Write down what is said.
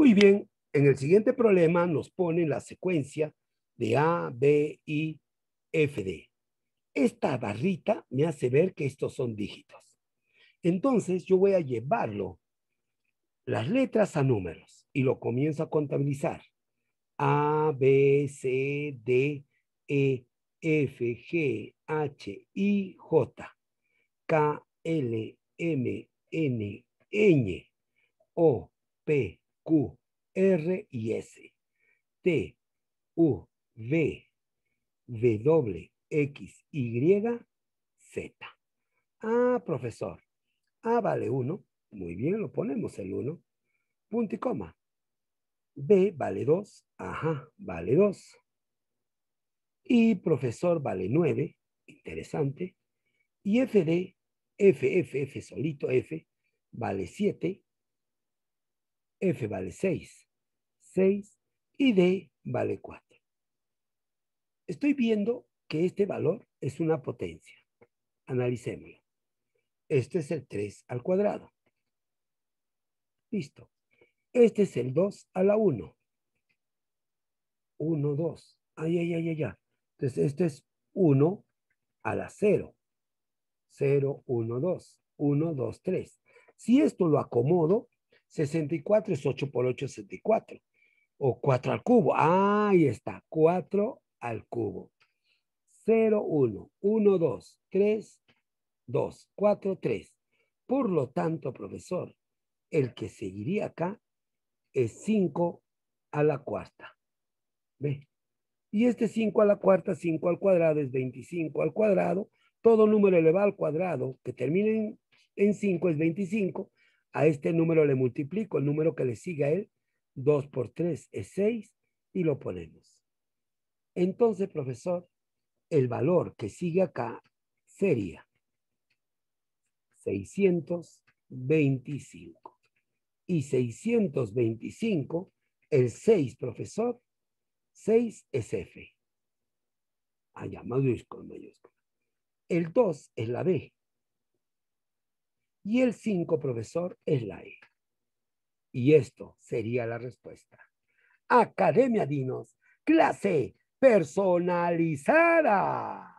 Muy bien, en el siguiente problema nos ponen la secuencia de A, B, I, F, D. Esta barrita me hace ver que estos son dígitos. Entonces yo voy a llevarlo las letras a números y lo comienzo a contabilizar. A, B, C, D, E, F, G, H, I, J, K, L, M, N, Ñ, O, P, Q, R y S. T, U, V, W, X, Y, Z. Ah, profesor. A ah, vale 1. Muy bien, lo ponemos el 1. Punto y coma. B vale 2. Ajá, vale 2. Y profesor vale 9. Interesante. Y FD, F, F, F solito, F, vale 7. F vale 6, 6 y D vale 4. Estoy viendo que este valor es una potencia. Analicémoslo. Este es el 3 al cuadrado. Listo. Este es el 2 a la 1. 1, 2. Ay, ay, ay, ay, ay. Entonces, este es 1 a la 0. 0, 1, 2. 1, 2, 3. Si esto lo acomodo, 64 es 8 por 8 64. O 4 al cubo. ahí está. 4 al cubo. 0, 1, 1, 2, 3, 2, 4, 3. Por lo tanto, profesor, el que seguiría acá es 5 a la cuarta. ¿Ve? Y este 5 a la cuarta, 5 al cuadrado es 25 al cuadrado. Todo número elevado al cuadrado que termine en 5 es 25 a este número le multiplico el número que le sigue a él. 2 por 3 es 6 y lo ponemos. Entonces, profesor, el valor que sigue acá sería 625. Y 625, el 6, profesor, 6 es F. Allá, ah, mayúscula, mayúscula. El 2 es la B. Y el cinco, profesor, es la E. Y esto sería la respuesta. Academia Dinos, clase personalizada.